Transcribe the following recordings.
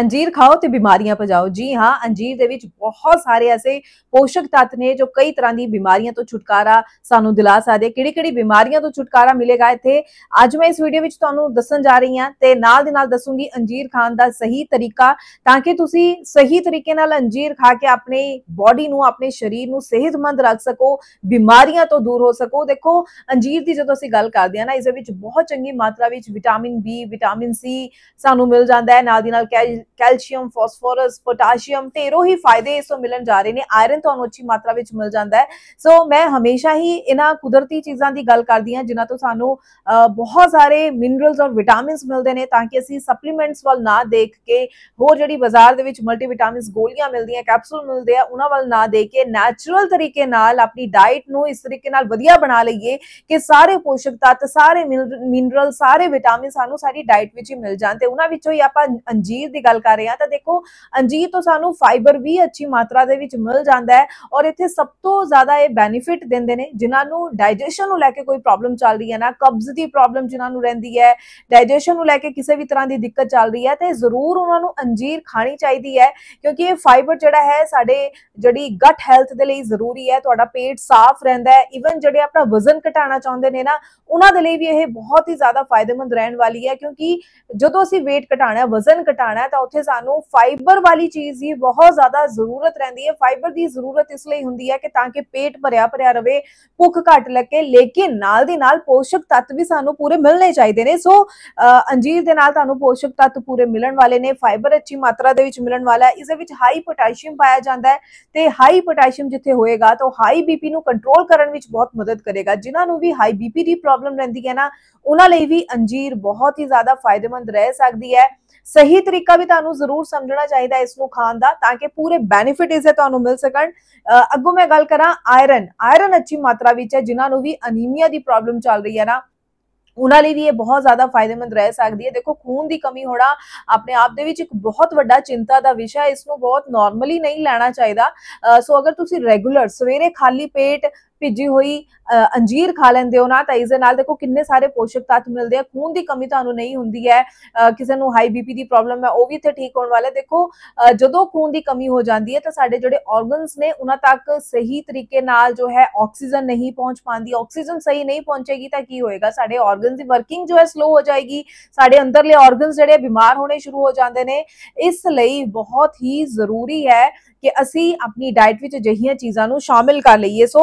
ਅੰਜੀਰ ਖਾਓ ਤੇ ਬਿਮਾਰੀਆਂ ਭਜਾਓ ਜੀ ਹਾਂ ਅੰਜੀਰ ਦੇ ਵਿੱਚ ਬਹੁਤ ਸਾਰੇ ਐਸੇ ਪੋਸ਼ਕ ਤੱਤ ਨੇ ਜੋ ਕਈ ਤਰ੍ਹਾਂ ਦੀ ਬਿਮਾਰੀਆਂ ਤੋਂ ਛੁਟਕਾਰਾ ਸਾਨੂੰ ਦਿਲਾ ਸਕਦੇ ਕਿਹੜੀ ਕਿਹੜੀ ਬਿਮਾਰੀਆਂ ਤੋਂ ਛੁਟਕਾਰਾ ਮਿਲੇਗਾ ਇੱਥੇ ਅੱਜ ਮੈਂ ਇਸ ਵੀਡੀਓ ਵਿੱਚ ਤੁਹਾਨੂੰ ਦੱਸਣ ਜਾ ਰਹੀ ਹਾਂ ਤੇ ਨਾਲ ਦੇ ਨਾਲ ਦੱਸੂਗੀ ਅੰਜੀਰ ਖਾਣ ਦਾ ਸਹੀ ਤਰੀਕਾ ਤਾਂ ਕਿ ਤੁਸੀਂ ਸਹੀ ਤਰੀਕੇ ਨਾਲ ਅੰਜੀਰ ਖਾ ਕੇ ਆਪਣੀ ਬਾਡੀ ਨੂੰ ਆਪਣੇ ਸਰੀਰ ਨੂੰ ਸਿਹਤਮੰਦ ਰੱਖ ਸਕੋ ਬਿਮਾਰੀਆਂ ਤੋਂ ਦੂਰ ਹੋ ਸਕੋ ਦੇਖੋ ਅੰਜੀਰ ਦੀ ਜਦੋਂ ਅਸੀਂ ਗੱਲ ਕਰਦੇ ਹਾਂ ਨਾ ਇਸ ਦੇ ਵਿੱਚ ਬਹੁਤ ਚੰਗੀ ਮਾਤਰਾ ਵਿੱਚ ਵਿਟਾਮਿਨ ਬੀ ਵਿਟਾਮਿਨ ਸੀ ਸਾਨੂੰ ਮਿਲ ਜਾਂਦਾ ਹੈ ਨਾਲ ਦੀ ਨਾਲ ਕੈ ਕੈਲਸ਼ੀਅਮ ਫਾਸਫੋਰਸ ਪੋਟਾਸ਼ੀਅਮ ਤੇਰੋ ਹੀ ਫਾਇਦੇ ਇਸ ਮਿਲਣ ਜਾ ਰਹੇ ਨੇ ਆਇਰਨ ਤੁਹਾਨੂੰ ਅੱਛੀ ਮਾਤਰਾ ਵਿੱਚ ਮਿਲ ਜਾਂਦਾ ਹੈ ਸੋ ਮੈਂ ਹਮੇਸ਼ਾ ਹੀ ਇਹਨਾਂ ਕੁਦਰਤੀ ਚੀਜ਼ਾਂ ਦੀ ਗੱਲ ਕਰਦੀ ਹਾਂ ਜਿਨ੍ਹਾਂ ਤੋਂ ਸਾਨੂੰ ਬਹੁਤ ਸਾਰੇ ਮਿਨਰਲਸ ਔਰ ਵਿਟਾਮਿਨਸ ਮਿਲਦੇ ਨੇ ਤਾਂ ਕਿ ਅਸੀਂ ਸਪਲੀਮੈਂਟਸ ਵੱਲ ਨਾ ਦੇਖ ਕੇ ਹੋਰ ਜਿਹੜੀ ਬਾਜ਼ਾਰ ਦੇ ਵਿੱਚ ਮਲਟੀਵਿਟਾਮਿਨਸ ਗੋਲੀਆਂ ਮਿਲਦੀਆਂ ਕੈਪਸੂਲ ਮਿਲਦੇ ਆ ਉਹਨਾਂ ਵੱਲ ਨਾ ਦੇ ਕੇ ਨੈਚੁਰਲ ਤਰੀਕੇ ਨਾਲ ਆਪਣੀ ਡਾਈਟ ਨੂੰ ਇਸ ਤਰੀਕੇ ਨਾਲ ਵਧੀਆ ਬਣਾ ਲਈਏ ਕਿ ਸਾਰੇ ਪੋਸ਼ਕ ਤੱਤ ਸਾਰੇ ਮਿਨਰਲ ਸਾਰੇ ਵਿਟਾਮਿਨ ਸਾਨੂੰ ਸਾਡੀ ਡਾਈਟ ਵਿੱਚ ਹੀ ਮਿਲ ਜਾਣ ਤੇ ਉਹਨਾਂ ਵਿੱਚੋਂ ਹੀ ਆਪਾਂ ਅੰਜੀਰ ਦੀ ਗੱਲ ਗੱਲ ਕਰ ਰਹੇ ਹਾਂ ਤਾਂ ਦੇਖੋ ਅੰਜੀਰ ਤੋਂ ਸਾਨੂੰ ਫਾਈਬਰ ਵੀ ਅੱਛੀ ਮਾਤਰਾ ਦੇ ਵਿੱਚ ਮਿਲ ਜਾਂਦਾ ਹੈ ਔਰ ਇੱਥੇ ਸਭ ਤੋਂ ਜ਼ਿਆਦਾ ਇਹ ਬੈਨੀਫਿਟ ਦਿੰਦੇ ਨੇ ਜਿਨ੍ਹਾਂ ਨੂੰ ਡਾਈਜੈਸ਼ਨ ਨੂੰ ਲੈ ਕੇ ਕੋਈ ਪ੍ਰੋਬਲਮ ਚੱਲ ਰਹੀ ਹੈ ਨਾ ਕਬਜ਼ ਦੀ ਪ੍ਰੋਬਲਮ ਜਿਨ੍ਹਾਂ ਨੂੰ ਰਹਿੰਦੀ ਹੈ ਡਾਈਜੈਸ਼ਨ ਨੂੰ ਲੈ ਕੇ ਕਿਸੇ ਵੀ ਤਰ੍ਹਾਂ ਦੀ ਦਿੱਕਤ ਚੱਲ ਰਹੀ ਹੈ ਤੇ ਜ਼ਰੂਰ ਉਹਨਾਂ ਨੂੰ ਅੰਜੀਰ ਖਾਣੀ ਚਾਹੀਦੀ ਹੈ ਕਿਉਂਕਿ ਇਹ ਫਾਈਬਰ ਜਿਹੜਾ ਹੈ ਸਾਡੇ ਜਿਹੜੀ ਗਟ ਹੈਲਥ ਦੇ ਲਈ ਜ਼ਰੂਰੀ ਹੈ ਤੁਹਾਡਾ ਪੇਟ ਸਾਫ਼ ਰਹਿੰਦਾ ਹੈ ਇਵਨ ਜਿਹੜੇ ਆਪਣਾ ਵਜ਼ਨ ਘਟਾਉਣਾ ਚਾਹੁੰਦੇ ਨੇ ਨਾ ਉਹਨਾਂ ਦੇ ਲਈ ਵੀ ਇਹ ਬਹੁਤ ਹੀ ਜ਼ਿਆਦਾ ਫਾਇਦੇਮੰਦ ਰਹਿਣ ਵਾਲੀ ਹੈ ਕਿਉਂਕਿ ਜਦੋਂ ਅਸੀਂ weight ਘਟਾਣਾ ਹੈ ਵਜ਼ਨ ਘਟਾਣਾ ਹੈ ਤਾਂ ਉੱਥੇ ਸਾਨੂੰ ਫਾਈਬਰ ਵਾਲੀ ਚੀਜ਼ ਦੀ ਬਹੁਤ ਜ਼ਿਆਦਾ ਜ਼ਰੂਰਤ ਰਹਿੰਦੀ ਹੈ ਫਾਈਬਰ ਦੀ ਜ਼ਰੂਰਤ ਇਸ ਲਈ ਹੁੰਦੀ ਹੈ ਕਿ ਤਾਂ ਕਿ ਪੇਟ ਭਰਿਆ ਭਰਿਆ ਰਵੇ ਭੁੱਖ ਘੱਟ ਲੱਗੇ ਲੇਕਿਨ ਨਾਲ ਦੀ ਨਾਲ ਪੋਸ਼ਕ ਤੱਤ ਵੀ ਸਾਨੂੰ ਪੂਰੇ ਮਿਲਣੇ ਚਾਹੀਦੇ ਨੇ ਸੋ ਅੰਜੀਰ ਦੇ ਨਾਲ ਤੁਹਾਨੂੰ ਪੋਸ਼ਕ ਤੱਤ ਪੂਰੇ ਮਿਲਣ ਵਾਲੇ ਨੇ ਫਾਈਬਰ ਅੱਛੀ ਮਾਤਰਾ ਦੇ ਵਿੱਚ ਮਿਲਣ ਵਾਲਾ ਹੈ ਇਸ ਦੇ ਵਿੱਚ ਹਾਈ ਪੋਟਾਸ਼ੀਅਮ ਪਾਇਆ ਜਾਂਦਾ ਹੈ ਤੇ ਹਾਈ ਪੋਟਾਸ਼ੀਅਮ ਜਿੱਥੇ ਹੋਏਗਾ ਤਾਂ ਹਾਈ ਬੀਪੀ ਨੂੰ ਕੰਟਰੋਲ ਕਰਨ ਵਿੱਚ ਬਹੁਤ ਮਦਦ ਕਰੇਗਾ ਜਿਨ੍ਹਾਂ ਨੂੰ ਵੀ ਹਾਈ ਬੀਪੀ ਦੀ ਪ੍ਰੋਬਲਮ ਰਹਿੰਦੀ ਹੈ ਨਾ ਉਹਨਾਂ ਲਈ ਵੀ ਅੰਜੀਰ ਬਹੁਤ ਹੀ ਜ਼ਿਆਦਾ ਫਾਇਦੇਮੰਦ ਰਹਿ ਸਕਦੀ ਹੈ ਸਹੀ ਤਰੀਕਾ ਵੀ ਤੁਹਾਨੂੰ ਜ਼ਰੂਰ ਸਮਝਣਾ ਚਾਹੀਦਾ ਇਸ ਨੂੰ ਖਾਣ ਦਾ ਤਾਂ ਕਿ ਪੂਰੇ ਬੈਨੀਫਿਟ ਇਸ ਦੇ ਤੁਹਾਨੂੰ ਮਿਲ ਸਕਣ ਅੱਗੋਂ ਮੈਂ ਗੱਲ ਕਰਾਂ ਆਇਰਨ ਆਇਰਨ ਅੱਛੀ ਮਾਤਰਾ ਵਿੱਚ ਹੈ ਜਿਨ੍ਹਾਂ ਨੂੰ ਵੀ ਅਨੀਮੀਆ ਦੀ ਪ੍ਰੋਬਲਮ ਚੱਲ ਰਹੀ ਹੈ ਨਾ ਉਹਨਾਂ ਲਈ ਵੀ ਇਹ ਬਹੁਤ ਜ਼ਿਆਦਾ ਫਾਇਦੇਮੰਦ ਰਹਿ ਸਕਦੀ ਹੈ ਦੇਖੋ ਖੂਨ ਦੀ ਕਮੀ ਹੋਣਾ ਆਪਣੇ ਆਪ ਦੇ ਵਿੱਚ ਇੱਕ ਬਹੁਤ ਵੱਡਾ ਚਿੰਤਾ ਦਾ ਵਿਸ਼ਾ ਹੈ ਇਸ ਨੂੰ ਬਹੁਤ ਨਾਰਮਲੀ ਨਹੀਂ ਲੈਣਾ ਚਾਹੀਦਾ ਸੋ ਅਗਰ ਤੁਸੀਂ ਰੈਗੂਲਰ ਸਵੇਰੇ ਖਾਲੀ ਪੇਟ ਭਿੱਜੀ ਹੋਈ ਅੰਜੀਰ ਖਾ ਲੈਂਦੇ ਹੋ ਨਾ ਤਾਂ ਇਸ ਦੇ ਨਾਲ ਦੇਖੋ ਕਿੰਨੇ ਸਾਰੇ ਪੋਸ਼ਕ ਤੱਤ ਮਿਲਦੇ ਆ ਖੂਨ ਦੀ ਕਮੀ ਤੁਹਾਨੂੰ ਨਹੀਂ ਹੁੰਦੀ ਹੈ ਕਿਸੇ ਨੂੰ ਹਾਈ ਬੀਪੀ ਦੀ ਪ੍ਰੋਬਲਮ ਹੈ ਉਹ ਵੀ ਇੱਥੇ ਠੀਕ ਹੋਣ ਵਾਲਾ ਦੇਖੋ ਜਦੋਂ ਖੂਨ ਦੀ ਕਮੀ ਹੋ ਜਾਂਦੀ ਹੈ ਤਾਂ ਸਾਡੇ ਜਿਹੜੇ ਆਰਗਨਸ ਨੇ ਉਹਨਾਂ ਤੱਕ ਸਹੀ ਤਰੀਕੇ ਨਾਲ ਜੋ ਹੈ ਆਕਸੀਜਨ ਨਹੀਂ ਪਹੁੰਚ ਪਾਉਂਦੀ ਆਕਸੀਜਨ ਸਹੀ ਨਹੀਂ ਪਹੁੰਚੇਗੀ ਤਾਂ ਕੀ ਹੋਏਗਾ ਸਾਡੇ ਆਰਗਨਸ ਦੀ ਵਰਕਿੰਗ ਜੋ ਹੈ ਸਲੋ ਹੋ ਜਾਏਗੀ ਸਾਡੇ ਅੰਦਰਲੇ ਆਰਗਨਸ ਜਿਹੜੇ ਬਿਮਾਰ ਹੋਣੇ ਸ਼ੁਰੂ ਹੋ ਜਾਂਦੇ ਨੇ ਇਸ ਲਈ ਬਹੁਤ ਹੀ ਜ਼ਰੂਰੀ ਹੈ ਕਿ ਅਸੀਂ ਆਪਣੀ ਡਾਈਟ ਵਿੱਚ ਅਜਿਹੀਆਂ ਚੀਜ਼ਾਂ ਨੂੰ ਸ਼ਾਮਿਲ ਕਰ ਲਈਏ ਸੋ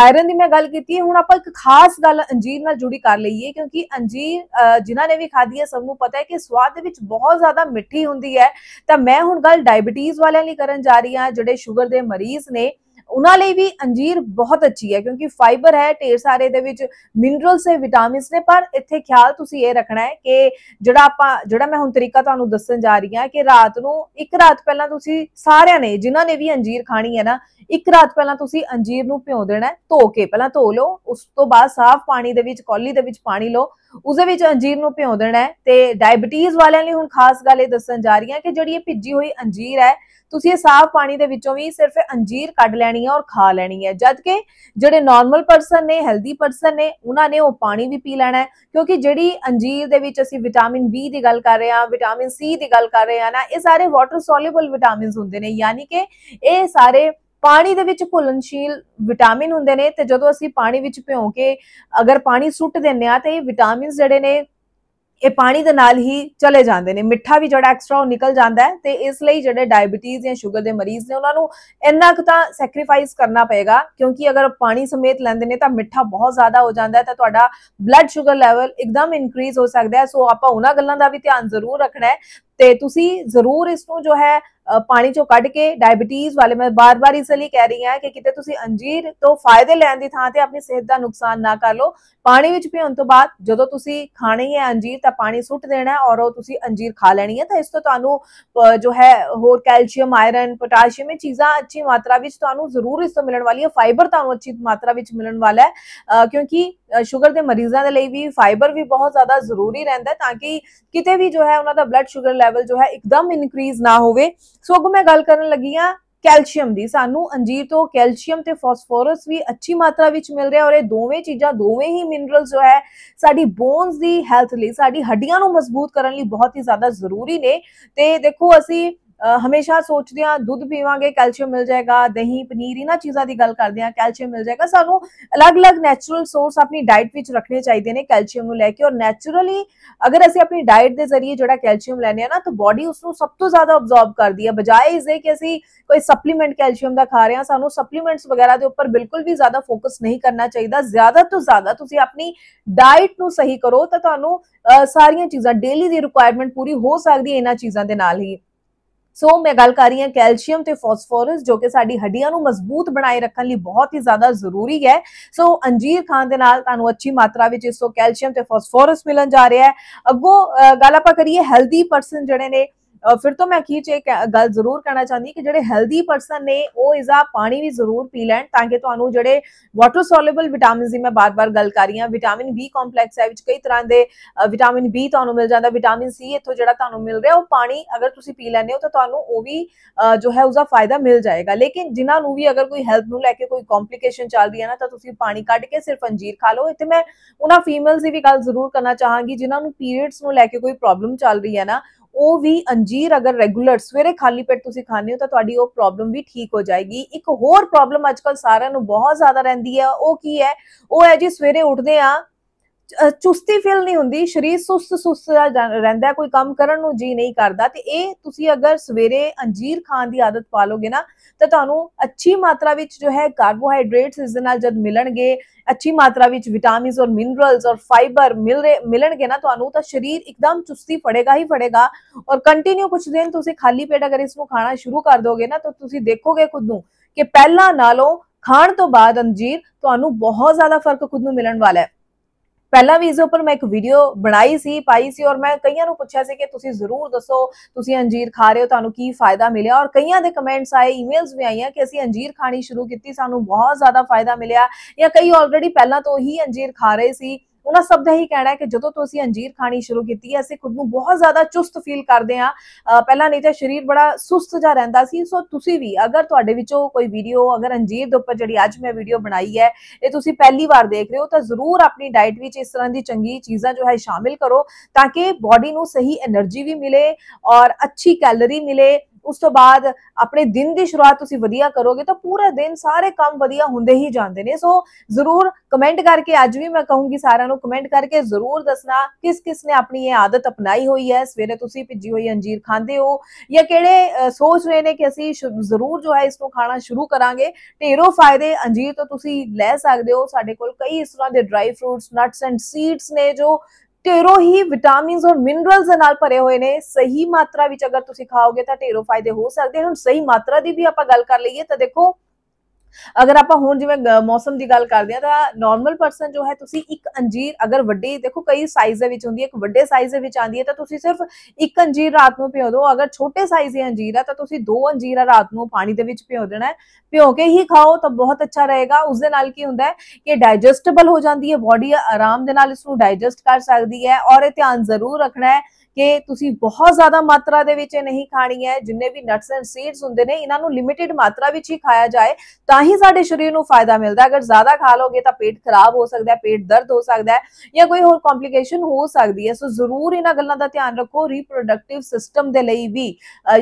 ਆਇਰਨ ਦੀ ਮੈਂ ਗੱਲ ਕੀਤੀ ਹੈ ਹੁਣ ਆਪਾਂ ਇੱਕ ਖਾਸ ਗੱਲ ਅੰਜੀਰ ਨਾਲ ਜੁੜੀ ਕਰ ਲਈਏ ਕਿਉਂਕਿ ਅੰਜੀਰ ਜਿਨ੍ਹਾਂ ਨੇ ਵੀ ਖਾਧੀ ਹੈ ਸਭ ਨੂੰ ਪਤਾ ਹੈ ਕਿ ਸਵਾਦ ਦੇ ਵਿੱਚ ਬਹੁਤ ਜ਼ਿਆਦਾ ਮਿੱਠੀ ਹੁੰਦੀ ਹੈ ਤਾਂ ਮੈਂ ਹੁਣ ਗੱਲ ਡਾਇਬੀਟੀਜ਼ ਵਾਲਿਆਂ ਲਈ ਕਰਨ ਜਾ ਰਹੀ ਹਾਂ ਜਿਹੜੇ ਸ਼ੂਗਰ ਦੇ ਮਰੀਜ਼ ਨੇ ਉਹਨਾਂ ਲਈ ਵੀ ਅੰਜੀਰ ਬਹੁਤ ਅੱਛੀ ਹੈ ਕਿਉਂਕਿ ਫਾਈਬਰ ਹੈ ਢੇਰ ਸਾਰੇ ਦੇ ਵਿੱਚ ਮਿਨਰਲਸ ਹੈ ਵਿਟਾਮਿਨਸ ਨੇ ਪਰ ਇੱਥੇ ਖਿਆਲ ਤੁਸੀਂ ਇਹ ਰੱਖਣਾ ਹੈ ਕਿ ਜਿਹੜਾ ਆਪਾਂ ਜਿਹੜਾ ਮੈਂ ਹੁਣ ਤਰੀਕਾ ਤੁਹਾਨੂੰ ਦੱਸਣ ਜਾ ਰਹੀ ਹਾਂ ਕਿ ਰਾਤ ਨੂੰ ਇੱਕ ਰਾਤ ਪਹਿਲਾਂ ਤੁਸੀਂ ਸਾਰਿਆਂ ਨੇ ਜਿਨ੍ਹਾਂ ਨੇ ਵੀ ਅੰਜੀਰ ਖਾਣੀ ਹੈ ਨਾ ਇੱਕ ਰਾਤ ਪਹਿਲਾਂ ਤੁਸੀਂ ਅੰਜੀਰ ਨੂੰ ਭਿਉਂ ਦੇਣਾ ਧੋ ਕੇ ਪਹਿਲਾਂ ਧੋ ਲਓ ਉਸ ਤੋਂ ਬਾਅਦ ਸਾਫ਼ ਪਾਣੀ ਦੇ ਵਿੱਚ ਕੌਲੀ ਦੇ ਵਿੱਚ ਪਾਣੀ ਲਓ ਉਸੇ ਵਿੱਚ ਅੰਜੀਰ ਨੂੰ ਭਿਓ ਦੇਣਾ ਤੇ ਡਾਇਬੀਟੀਜ਼ ਵਾਲਿਆਂ ਲਈ ਹੁਣ ਖਾਸ ਗੱਲ ਇਹ ਦੱਸਣ ਜਾ ਰਹੀ ਹਾਂ ਕਿ ਜਿਹੜੀ ਇਹ ਭਿੱਜੀ ਹੋਈ ਅੰਜੀਰ ਹੈ ਤੁਸੀਂ ਇਹ ਸਾਫ਼ ਪਾਣੀ ਦੇ ਵਿੱਚੋਂ ਵੀ ਸਿਰਫ ਅੰਜੀਰ ਕੱਢ ਲੈਣੀ ਹੈ ਔਰ ਖਾ ਲੈਣੀ ਹੈ ਜਦ ਕਿ ਜਿਹੜੇ ਨਾਰਮਲ ਪਰਸਨ ਨੇ ਹੈਲਦੀ ਪਰਸਨ ਨੇ ਉਹਨਾਂ ਨੇ ਉਹ ਪਾਣੀ ਵੀ ਪੀ ਲੈਣਾ ਕਿਉਂਕਿ ਜਿਹੜੀ ਅੰਜੀਰ ਦੇ ਵਿੱਚ ਅਸੀਂ ਵਿਟਾਮਿਨ ਬੀ ਦੀ ਗੱਲ ਕਰ ਰਹੇ ਹਾਂ ਵਿਟਾਮਿਨ ਸੀ ਦੀ ਗੱਲ ਕਰ ਰਹੇ ਹਾਂ ਨਾ ਇਹ ਸਾਰੇ ਵਾਟਰ ਸੋਲੂਬਲ ਵਿਟਾਮਿਨਸ ਹੁੰਦੇ ਨੇ ਯਾਨੀ ਕਿ ਇਹ ਸਾਰੇ ਪਾਣੀ ਦੇ ਵਿੱਚ ਘੁਲਣਸ਼ੀਲ ਵਿਟਾਮਿਨ ਹੁੰਦੇ ਨੇ ਤੇ ਜਦੋਂ ਅਸੀਂ ਪਾਣੀ ਵਿੱਚ ਭਿਓ ਕੇ ਅਗਰ ਪਾਣੀ ਸੁੱਟ ਦਿੰਨੇ ਆ ਤੇ ਇਹ ਵਿਟਾਮਿਨਸ ਜਿਹੜੇ ਨੇ ਇਹ ਪਾਣੀ ਦੇ ਨਾਲ ਹੀ ਚਲੇ ਜਾਂਦੇ ਨੇ ਮਿੱਠਾ ਵੀ ਜਿਹੜਾ ਐਕਸਟਰਾ ਉਹ ਨਿਕਲ ਜਾਂਦਾ ਹੈ ਤੇ ਇਸ ਲਈ ਜਿਹੜੇ ਡਾਇਬੀਟੀਜ਼ ਜਾਂ ਸ਼ੂਗਰ ਦੇ ਮਰੀਜ਼ ਨੇ ਉਹਨਾਂ ਨੂੰ ਇੰਨਾ ਕੁ ਤਾਂ ਸੈਕਰੀਫਾਈਸ ਕਰਨਾ ਪਏਗਾ ਕਿਉਂਕਿ ਅਗਰ ਪਾਣੀ ਸਮੇਤ ਲੈਂਦੇ ਨੇ ਤਾਂ ਮਿੱਠਾ ਬਹੁਤ ਜ਼ਿਆਦਾ ਹੋ ਜਾਂਦਾ ਹੈ ਤਾਂ ਤੁਹਾਡਾ ਬਲੱਡ ਸ਼ੂਗਰ ਲੈਵਲ ਇੱਕਦਮ ਇਨਕਰੀਜ਼ ਹੋ ਸਕਦਾ ਹੈ ਸੋ ਆਪਾਂ ਉਹਨਾਂ ਗੱਲਾਂ ਦਾ ਵੀ ਧਿਆਨ ਜ਼ਰੂਰ ਰੱਖਣਾ ਹੈ ਤੇ ਤੁਸੀਂ ਜ਼ਰੂਰ ਇਸ ਨੂੰ ਜੋ ਹੈ ਪਾਣੀ ਚੋਂ ਕੱਢ ਕੇ ਡਾਇਬੀਟੀਜ਼ ਵਾਲੇ ਮੈਂ ਬਾਰ-ਬਾਰ ਇਸ ਲਈ ਕਹਿ ਰਹੀ ਹਾਂ ਕਿ ਕਿਤੇ ਤੁਸੀਂ ਅੰਜੀਰ ਤੋਂ ਫਾਇਦੇ ਲੈਣ ਦੀ ਥਾਂ ਤੇ ਆਪਣੀ ਸਿਹਤ ਦਾ ਨੁਕਸਾਨ ਨਾ ਕਰ ਲਓ ਪਾਣੀ ਵਿੱਚ ਭਿਉਣ ਤੋਂ ਬਾਅਦ ਜਦੋਂ ਤੁਸੀਂ ਖਾਣੀ ਹੈ ਅੰਜੀਰ ਤਾਂ ਪਾਣੀ ਸੁੱਟ ਦੇਣਾ ਔਰ ਉਹ ਤੁਸੀਂ ਅੰਜੀਰ ਖਾ ਲੈਣੀ ਹੈ ਤਾਂ ਇਸ ਤੋਂ ਤੁਹਾਨੂੰ ਜੋ ਹੈ ਹੋਰ ਕੈਲਸ਼ੀਅਮ ਆਇਰਨ ਪੋਟਾਸ਼ੀਅਮ ਇਹ ਚੀਜ਼ਾਂ ਅੱਛੀ ਮਾਤਰਾ ਵਿੱਚ ਤੁਹਾਨੂੰ ਜ਼ਰੂਰ ਇਸ ਤੋਂ ਮਿਲਣ ਵਾਲੀ ਹੈ ਫਾਈਬਰ ਤੁਹਾਨੂੰ ਅੱਛੀ ਮਾਤਰਾ ਵਿੱਚ ਮਿਲਣ ਵਾਲਾ ਹੈ ਕਿਉਂਕਿ ਸ਼ੂਗਰ ਦੇ ਮਰੀਜ਼ਾਂ ਦੇ ਲਈ ਵੀ ਫਾਈਬਰ ਵੀ ਬਹੁਤ ਜ਼ਿਆਦਾ ਜ਼ਰੂਰੀ ਰਹਿੰਦਾ ਤਾਂ ਕਿ ਕਿਤੇ ਵੀ ਜੋ ਹੈ ਉਹਨਾਂ ਦਾ ਬਲੱਡ ਸ਼ੂਗਰ ਲੈਵਲ ਜੋ ਹੈ ਇੱਕਦਮ ਇਨਕਰੀਜ਼ ਨਾ ਹੋਵੇ ਸੋ ਅੱਗੋਂ ਮੈਂ ਗੱਲ ਕਰਨ ਲੱਗੀ ਆ ਕੈਲਸ਼ੀਅਮ ਦੀ ਸਾਨੂੰ ਅੰਜੀਰ ਤੋਂ ਕੈਲਸ਼ੀਅਮ ਤੇ ਫਾਸਫੋਰਸ ਵੀ ਅੱਛੀ ਮਾਤਰਾ ਵਿੱਚ ਮਿਲ ਰਿਹਾ ਔਰ ਇਹ ਦੋਵੇਂ ਚੀਜ਼ਾਂ ਦੋਵੇਂ ਹੀ ਮਿਨਰਲਸ ਜੋ ਹੈ ਸਾਡੀ ਬੋਨਸ ਦੀ ਹੈਲਥ ਲਈ ਸਾਡੀ ਹੱਡੀਆਂ ਨੂੰ ਮਜ਼ਬੂਤ ਕਰਨ ਲਈ ਬਹੁਤ ਹੀ ਜ਼ਿਆਦਾ ਜ਼ਰੂਰੀ ਨੇ ਤੇ ਦੇਖੋ ਅਸੀਂ ਹਮੇਸ਼ਾ ਸੋਚਦੇ ਆ ਦੁੱਧ ਪੀਵਾਂਗੇ ਕੈਲਸ਼ੀਅਮ ਮਿਲ ਜਾਏਗਾ ਦਹੀਂ ਪਨੀਰ ਇਹਨਾਂ ਚੀਜ਼ਾਂ ਦੀ ਗੱਲ ਕਰਦੇ ਆ ਕੈਲਸ਼ੀਅਮ ਮਿਲ ਜਾਏਗਾ ਸਾਨੂੰ ਅਲੱਗ-ਅਲੱਗ ਨੇਚਰਲ ਸੋਰਸ ਆਪਣੀ ਡਾਈਟ ਵਿੱਚ ਰੱਖਣੇ ਚਾਹੀਦੇ ਨੇ ਕੈਲਸ਼ੀਅਮ ਨੂੰ ਲੈ ਕੇ ਔਰ ਨੇਚਰਲੀ ਅਗਰ ਅਸੀਂ ਆਪਣੀ ਡਾਈਟ ਦੇ ਜ਼ਰੀਏ ਜਿਹੜਾ ਕੈਲਸ਼ੀਅਮ ਲੈਨੇ ਆ ਨਾ ਤਾਂ ਬਾਡੀ ਉਸ ਨੂੰ ਸਭ ਤੋਂ ਜ਼ਿਆਦਾ ਅਬਜ਼ਾਰਬ ਕਰਦੀ ਹੈ ਬਜਾਏ ਇਸ ਦੇ ਕਿ ਅਸੀਂ ਕੋਈ ਸਪਲੀਮੈਂਟ ਕੈਲਸ਼ੀਅਮ ਦਾ ਖਾ ਰਹੇ ਆ ਸਾਨੂੰ ਸਪਲੀਮੈਂਟਸ ਵਗੈਰਾ ਦੇ ਉੱਪਰ ਬਿਲਕੁਲ ਵੀ ਜ਼ਿਆਦਾ ਫੋਕਸ ਨਹੀਂ ਕਰਨਾ ਚਾਹੀਦਾ ਜ਼ਿਆਦਾ ਤੋਂ ਜ਼ਿਆਦਾ ਤੁਸੀਂ ਆਪਣੀ ਡਾਈਟ ਨੂੰ ਸਹੀ ਕਰੋ ਤਾਂ ਤੁਹਾਨੂੰ ਸਾਰੀਆਂ ਚੀਜ਼ਾਂ ਡੇਲੀ ਦੀ ਰਿਕੁਆਇਰਮੈਂਟ ਪੂਰੀ ਹੋ ਸਕਦੀ ਹੈ ਇਹਨਾਂ ਚੀਜ਼ਾਂ ਦੇ ਨਾਲ ਹੀ ਸੋ ਮੈਂ ਗੱਲ ਕਰ ਰਹੀ ਹਾਂ ਕੈਲਸ਼ੀਅਮ ਤੇ ਫਾਸਫੋਰਸ ਜੋ ਕਿ ਸਾਡੀ ਹੱਡੀਆਂ ਨੂੰ ਮਜ਼ਬੂਤ ਬਣਾਏ ਰੱਖਣ ਲਈ ਬਹੁਤ ਹੀ ਜ਼ਿਆਦਾ ਜ਼ਰੂਰੀ ਹੈ ਸੋ ਅੰਜੀਰ ਖਾਣ ਦੇ ਨਾਲ ਤੁਹਾਨੂੰ ਅੱਛੀ ਮਾਤਰਾ ਵਿੱਚ ਇਸ ਤੋਂ ਕੈਲਸ਼ੀਅਮ ਤੇ ਫਾਸਫੋਰਸ ਮਿਲਣ ਜਾ ਰਿਹਾ ਹੈ ਅੱਗੋਂ ਗੱਲ ਆਪਾਂ ਕਰੀਏ ਹੈਲਦੀ ਪਰਸਨ ਜਿਹੜੇ ਨੇ ਫਿਰ ਤੋਂ ਮੈਂ ਚ ਇੱਕ ਗੱਲ ਜ਼ਰੂਰ ਕਹਿਣਾ ਚਾਹੁੰਦੀ ਕਿ ਜਿਹੜੇ ਹੈਲਦੀ ਪਰਸਨ ਨੇ ਉਹ ਇਜ਼ਾ ਪਾਣੀ ਵੀ ਜ਼ਰੂਰ ਪੀ ਲੈਣ ਤਾਂ ਕਿ ਤੁਹਾਨੂੰ ਜਿਹੜੇ ਵਾਟਰ ਸੋਲੂਬਲ ਵਿਟਾਮਿਨਸ ਦੀ ਮੈਂ ਬਾਰ-ਬਾਰ ਗੱਲ ਕਰ ਰਹੀ ਹਾਂ ਵਿਟਾਮਿਨ ਬੀ ਕੰਪਲੈਕਸ ਹੈ ਵਿੱਚ ਕਈ ਤਰ੍ਹਾਂ ਦੇ ਵਿਟਾਮਿਨ ਬੀ ਤੁਹਾਨੂੰ ਮਿਲ ਜਾਂਦਾ ਵਿਟਾਮਿਨ ਸੀ ਇੱਥੋਂ ਜਿਹੜਾ ਤੁਹਾਨੂੰ ਮਿਲ ਰਿਹਾ ਉਹ ਪਾਣੀ ਅਗਰ ਤੁਸੀਂ ਪੀ ਲੈਂਦੇ ਹੋ ਤਾਂ ਤੁਹਾਨੂੰ ਉਹ ਵੀ ਜੋ ਹੈ ਉਸਦਾ ਫਾਇਦਾ ਮਿਲ ਜਾਏਗਾ ਲੇਕਿਨ ਜਿਨ੍ਹਾਂ ਨੂੰ ਵੀ ਅਗਰ ਕੋਈ ਹੈਲਥ ਨੂੰ ਲੈ ਕੇ ਕੋਈ ਕੰਪਲਿਕੇਸ਼ਨ ਚੱਲਦੀ ਹੈ ਨਾ ਤਾਂ ਤੁਸੀਂ ਪਾਣੀ ਕੱਢ ਕੇ ਸਿਰਫ ਅੰਜੀਰ ਖਾ ਲਓ ਇੱਥੇ ਮੈਂ ਉਹਨਾਂ ਫੀਮੇਲਸ ਦੀ ਵੀ ਗੱਲ ਜ਼ਰੂਰ ਕਰਨਾ ਚਾਹਾਂਗੀ ਜਿਨ੍ਹਾਂ ਨੂੰ ਪੀਰੀਅਡਸ ਨੂੰ ਲੈ ਕੇ ਕੋਈ ਪ੍ਰੋਬਲਮ ਚੱਲ ਰਹੀ ਹੈ ਨਾ ਉਹ ਵੀ ਅੰਜੀਰ ਅਗਰ ਰੈਗੂਲਰ ਸਵੇਰੇ ਖਾਲੀ ਪੇਟ ਤੁਸੀਂ ਖਾਣੇ ਹੋ ਤਾਂ ਤੁਹਾਡੀ ਉਹ ਪ੍ਰੋਬਲਮ ਵੀ ਠੀਕ ਹੋ ਜਾਏਗੀ ਇੱਕ ਹੋਰ ਪ੍ਰੋਬਲਮ ਅੱਜਕੱਲ ਸਾਰਿਆਂ ਨੂੰ ਬਹੁਤ ਜ਼ਿਆਦਾ ਰਹਿੰਦੀ ਹੈ ਉਹ ਕੀ ਹੈ ਉਹ ਹੈ ਜੀ ਸਵੇਰੇ ਉੱਠਦੇ ਆ ਚੁਸਤੀ ਫੀਲ ਨਹੀਂ ਹੁੰਦੀ ਸਰੀਰ ਸੁਸਤ ਸੁਸਤ ਰਹਿੰਦਾ ਕੋਈ ਕੰਮ ਕਰਨ ਨੂੰ ਜੀ ਨਹੀਂ ਕਰਦਾ ਤੇ ਇਹ ਤੁਸੀਂ ਅਗਰ ਸਵੇਰੇ ਅੰਜੀਰ ਖਾਣ ਦੀ ਆਦਤ ਪਾ ਲੋਗੇ ਨਾ ਤਾਂ ਤੁਹਾਨੂੰ ਅੱਛੀ ਮਾਤਰਾ ਵਿੱਚ ਜੋ ਹੈ ਕਾਰਬੋਹਾਈਡਰੇਟਸ ਇਸ ਦੇ ਨਾਲ ਜਦ ਮਿਲਣਗੇ ਅੱਛੀ ਮਾਤਰਾ ਵਿੱਚ ਵਿਟਾਮਿਨਸ ਔਰ ਮਿਨਰਲਸ ਔਰ ਫਾਈਬਰ ਮਿਲ ਮਿਲਣਗੇ ਨਾ ਤੁਹਾਨੂੰ ਤਾਂ ਸਰੀਰ ਇੱਕਦਮ ਚੁਸਤੀ ਫੜੇਗਾ ਹੀ ਫੜੇਗਾ ਔਰ ਕੰਟੀਨਿਊ ਕੁਝ ਦਿਨ ਤੁਸੀਂ ਖਾਲੀ ਪੇਟ ਅਗਰ ਇਸ ਨੂੰ ਖਾਣਾ ਸ਼ੁਰੂ ਕਰ ਦੋਗੇ ਨਾ ਤਾਂ ਤੁਸੀਂ ਦੇਖੋਗੇ ਖੁਦ ਨੂੰ ਕਿ ਪਹਿਲਾਂ ਨਾਲੋਂ ਖਾਣ ਤੋਂ ਬਾਅਦ ਅੰਜੀਰ ਤੁਹਾਨੂੰ ਬਹੁਤ ਜ਼ਿਆਦਾ ਫਰਕ ਖੁਦ ਨੂੰ ਮਿਲਣ ਵਾਲਾ ਹੈ ਪਹਿਲਾਂ ਵੀ ਇਸ ਉੱਪਰ ਮੈਂ ਇੱਕ ਵੀਡੀਓ ਬਣਾਈ ਸੀ ਪਾਈ ਸੀ ਔਰ ਮੈਂ ਕਈਆਂ ਨੂੰ ਪੁੱਛਿਆ ਸੀ ਕਿ ਤੁਸੀਂ ਜ਼ਰੂਰ ਦੱਸੋ ਤੁਸੀਂ ਅੰਜੀਰ ਖਾ ਰਹੇ ਹੋ ਤੁਹਾਨੂੰ ਕੀ ਫਾਇਦਾ ਮਿਲਿਆ ਔਰ ਕਈਆਂ ਦੇ ਕਮੈਂਟਸ ਆਏ ਈਮੇਲਸ ਵੀ ਆਈਆਂ ਕਿ ਅਸੀਂ ਅੰਜੀਰ ਖਾਣੀ ਸ਼ੁਰੂ ਕੀਤੀ ਸਾਨੂੰ ਬਹੁਤ ਜ਼ਿਆਦਾ ਫਾਇਦਾ ਮਿਲਿਆ ਜਾਂ ਕਈ ਆਲਰੇਡੀ ਪਹਿਲਾਂ ਤੋਂ ਹੀ ਅੰਜੀਰ ਖਾ ਰਹੇ ਸੀ ਉਹਨਾਂ ਸਭ ਦਾ ਹੀ ਕਹਿਣਾ ਹੈ ਕਿ ਜਦੋਂ ਤੋਂ ਅਸੀਂ ਅੰਜੀਰ ਖਾਣੀ ਸ਼ੁਰੂ ਕੀਤੀ ਹੈ ਅਸੀਂ ਖੁਦ ਨੂੰ ਬਹੁਤ ਜ਼ਿਆਦਾ ਚੁਸਤ ਫੀਲ ਕਰਦੇ ਆ ਪਹਿਲਾਂ ਨਹੀਂ ਤਾਂ ਸਰੀਰ ਬੜਾ ਸੁਸਤ ਜਾ ਰਹਿੰਦਾ ਸੀ ਸੋ ਤੁਸੀਂ ਵੀ ਅਗਰ ਤੁਹਾਡੇ ਵਿੱਚੋਂ ਕੋਈ ਵੀਡੀਓ ਅਗਰ ਅੰਜੀਰ ਦੇ ਉੱਪਰ ਜਿਹੜੀ ਅੱਜ ਮੈਂ ਵੀਡੀਓ ਬਣਾਈ ਹੈ ਇਹ ਤੁਸੀਂ ਪਹਿਲੀ ਵਾਰ ਦੇਖ ਰਹੇ ਹੋ ਤਾਂ ਜ਼ਰੂਰ ਆਪਣੀ ਡਾਈਟ ਵਿੱਚ ਇਸ ਤਰ੍ਹਾਂ ਦੀ ਚੰਗੀ ਚੀਜ਼ਾਂ ਜੋ ਹੈ ਸ਼ਾਮਿਲ ਕਰੋ ਤਾਂ ਕਿ ਬਾਡੀ ਨੂੰ ਸਹੀ એનર્ਜੀ ਵੀ ਮਿਲੇ ਔਰ ਅੱਛੀ ਕੈਲਰੀ ਮਿਲੇ ਉਸ ਤੋਂ ਬਾਅਦ ਆਪਣੇ ਦਿਨ ਦੀ ਸ਼ੁਰੂਆਤ ਤੁਸੀਂ ਵਧੀਆ ਕਰੋਗੇ ਤਾਂ ਪੂਰਾ ਦਿਨ ਸਾਰੇ ਕੰਮ ਵਧੀਆ ਹੁੰਦੇ ਹੀ ਜਾਂਦੇ ਨੇ ਸੋ ਜ਼ਰੂਰ ਕਮੈਂਟ ਕਰਕੇ ਅੱਜ ਵੀ ਮੈਂ ਕਹੂੰਗੀ ਸਾਰਿਆਂ ਨੂੰ ਕਮੈਂਟ ਕਰਕੇ ਜ਼ਰੂਰ ਦੱਸਣਾ ਕਿਸ ਕਿਸ ਨੇ ਆਪਣੀ ਇਹ ਆਦਤ ਅਪਣਾਈ ਹੋਈ ਹੈ ਸਵੇਰੇ ਤੁਸੀਂ ਭਿੱਜੀ ਹੋਈ ਅੰਜੀਰ ਖਾਂਦੇ ਹੋ ਜਾਂ ਕਿਹੜੇ ਸੋਚ ਰਹੇ ਨੇ ਕਿ ਅਸੀਂ ਜ਼ਰੂਰ ਜੋ ਹੈ ਇਸ ਨੂੰ ਖਾਣਾ ਸ਼ੁਰੂ ਕਰਾਂਗੇ ਢੇਰੋ ਫਾਇਦੇ ਅੰਜੀਰ ਤੋਂ ਤੁਸੀਂ ਲੈ ਸਕਦੇ ਹੋ ਸਾਡੇ ਕੋਲ ਕਈ ਇਸ ਤਰ੍ਹਾਂ ਦੇ dry fruits nuts and seeds ਨੇ ਜੋ ਢੇਰੋ ਹੀ ਵਿਟਾਮਿਨਸ ਔਰ ਮਿਨਰਲਸ ਨਾਲ ਭਰੇ ਹੋਏ ਨੇ ਸਹੀ ਮਾਤਰਾ ਵਿੱਚ ਅਗਰ ਤੁਸੀਂ ਖਾਓਗੇ ਤਾਂ ਢੇਰੋ ਫਾਇਦੇ ਹੋ ਸਕਦੇ ਹਨ ਸਹੀ ਮਾਤਰਾ ਦੀ ਵੀ ਆਪਾਂ ਗੱਲ ਕਰ ਲਈਏ ਤਾਂ ਦੇਖੋ ਅਗਰ ਆਪਾਂ ਹੁਣ ਜਿਵੇਂ ਮੌਸਮ ਦੀ ਗੱਲ ਕਰਦੇ ਆ ਤਾਂ ਨਾਰਮਲ ਪਰਸਨ ਜੋ ਹੈ ਤੁਸੀਂ ਇੱਕ ਅੰਜੀਰ ਅਗਰ ਵੱਡੀ ਦੇਖੋ ਕਈ ਸਾਈਜ਼ ਦੇ ਵਿੱਚ ਹੁੰਦੀ ਹੈ ਇੱਕ ਵੱਡੇ ਸਾਈਜ਼ ਦੇ ਵਿੱਚ ਆਂਦੀ ਹੈ ਤਾਂ ਤੁਸੀਂ ਸਿਰਫ ਇੱਕ ਅੰਜੀਰ ਰਾਤ ਨੂੰ ਪਿਓ ਦੋ ਅਗਰ ਛੋਟੇ ਸਾਈਜ਼ ਦੀ ਅੰਜੀਰ ਆ ਤਾਂ ਤੁਸੀਂ ਦੋ ਅੰਜੀਰ ਰਾਤ ਨੂੰ ਪਾਣੀ ਦੇ ਵਿੱਚ ਪਿਓ ਦੇਣਾ ਪਿਓ ਕੇ ਹੀ ਖਾਓ ਤਾਂ ਬਹੁਤ ਅੱਛਾ ਰਹੇਗਾ ਉਸ ਦੇ ਨਾਲ ਕੀ ਹੁੰਦਾ ਹੈ ਕਿ ਡਾਈਜੈਸਟੇਬਲ ਹੋ ਜਾਂਦੀ ਹੈ ਬਾਡੀ ਆਰਾਮ ਦੇ ਨਾਲ ਇਸ ਨੂੰ ਡਾਈਜੈਸਟ ਕਰ ਸਕਦੀ ਹੈ ਔਰ ਇਹ ਧਿਆਨ ਜ਼ਰੂਰ ਰੱਖਣਾ ਹੈ ਕਿ ਤੁਸੀਂ ਬਹੁਤ ਜ਼ਿਆਦਾ ਮਾਤਰਾ ਦੇ ਵਿੱਚ ਨਹੀਂ ਖਾਣੀ ਹੈ ਜਿੰਨੇ ਵੀ ਨਟਸ ਐਂਡ ਸੀਡਸ ਹੁੰਦੇ ਨੇ ਇਹਨਾਂ ਨੂੰ ਲਿਮਿਟਿਡ ਮਾਤਰਾ ਵਿੱਚ ਹੀ ਖਾਇਆ ਜਾਏ ਤਾਂ ਹੀ ਸਾਡੇ ਸਰੀਰ ਨੂੰ ਫਾਇਦਾ ਮਿਲਦਾ ਅਗਰ ਜ਼ਿਆਦਾ ਖਾ ਲੋਗੇ ਤਾਂ ਪੇਟ ਖਰਾਬ ਹੋ ਸਕਦਾ ਹੈ ਪੇਟ ਦਰਦ ਹੋ ਸਕਦਾ ਹੈ ਜਾਂ ਕੋਈ ਹੋਰ ਕੰਪਲਿਕੇਸ਼ਨ ਹੋ ਸਕਦੀ ਹੈ ਸੋ ਜ਼ਰੂਰ ਇਹਨਾਂ ਗੱਲਾਂ ਦਾ ਧਿਆਨ ਰੱਖੋ ਰੀਪਰੋਡਕਟਿਵ ਸਿਸਟਮ ਦੇ ਲਈ ਵੀ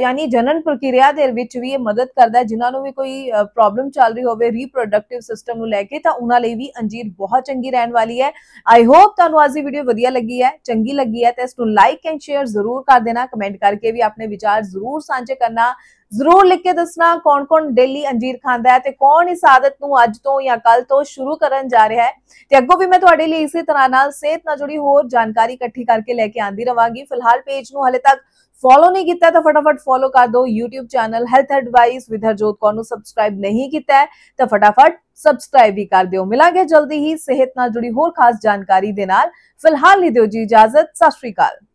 ਯਾਨੀ ਜਨਨ ਪ੍ਰਕਿਰਿਆ ਦੇ ਵਿੱਚ ਵੀ ਇਹ ਮਦਦ ਕਰਦਾ ਹੈ ਜਿਨ੍ਹਾਂ ਨੂੰ ਵੀ ਕੋਈ ਪ੍ਰੋਬਲਮ ਚੱਲ ਰਹੀ ਹੋਵੇ ਰੀਪਰੋਡਕਟਿਵ ਸਿਸਟਮ ਨੂੰ ਲੈ ਕੇ ਤਾਂ ਉਹਨਾਂ ਲਈ ਵੀ ਅੰਜੀਰ ਬਹੁਤ ਚੰਗੀ ਰਹਿਣ ਵਾਲੀ ਹੈ ਆਈ ਹੋਪ ਤੁਹਾਨੂੰ ਅੱਜ ਦੀ ਵੀਡੀਓ ਵਧੀਆ ਲੱਗੀ ਹੈ ਚੰਗੀ ਲੱਗੀ ਹੈ ਤਾਂ ਇਸ ਨੂੰ ਲਾਈਕ ਐਂਡ एंड शेयर जरूर कर देना कमेंट करके भी अपने विचार जरूर ਸਾਂਝੇ ਕਰਨਾ ਜ਼ਰੂਰ ਲਿਖ ਕੇ ਦੱਸਣਾ ਕੌਣ ਕੌਣ ਡੇਲੀ ਅੰਜੀਰ ਖਾਂਦਾ ਹੈ ਤੇ ਕੌਣ ਇਸ ਆਦਤ ਨੂੰ ਅੱਜ ਤੋਂ ਜਾਂ ਕੱਲ ਤੋਂ ਸ਼ੁਰੂ ਕਰਨ ਜਾ ਰਿਹਾ ਹੈ ਤੇ ਅੱਗੋਂ ਵੀ ਮੈਂ ਤੁਹਾਡੇ ਲਈ ਇਸੇ ਤਰ੍ਹਾਂ ਨਾਲ ਸਿਹਤ ਨਾਲ ਜੁੜੀ ਹੋਰ ਜਾਣਕਾਰੀ ਇਕੱਠੀ ਕਰਕੇ ਲੈ ਕੇ ਆਂਦੀ ਰਵਾਂਗੀ ਫਿਲਹਾਲ ਪੇਜ ਨੂੰ ਹਲੇ ਤੱਕ ਫੋਲੋ ਨਹੀਂ ਕੀਤਾ ਤਾਂ ਫਟਾਫਟ ਫੋਲੋ ਕਰ ਦਿਓ YouTube channel health advice with Harjot Kaur ਨੂੰ ਸਬਸਕ੍ਰਾਈਬ ਨਹੀਂ ਕੀਤਾ ਤਾਂ ਫਟਾਫਟ ਸਬਸਕ੍ਰਾਈਬ ਵੀ ਕਰ ਦਿਓ ਮਿਲਾਂਗੇ ਜਲਦੀ ਹੀ ਸਿਹਤ ਨਾਲ ਜੁੜੀ ਹੋਰ ਖਾਸ ਜਾਣਕਾਰੀ ਦੇ ਨਾਲ ਫਿਲਹਾਲ ਲਈ ਦਿਓ ਜੀ ਇਜਾਜ਼ਤ ਸਤਿ ਸ਼੍ਰੀ ਅਕਾਲ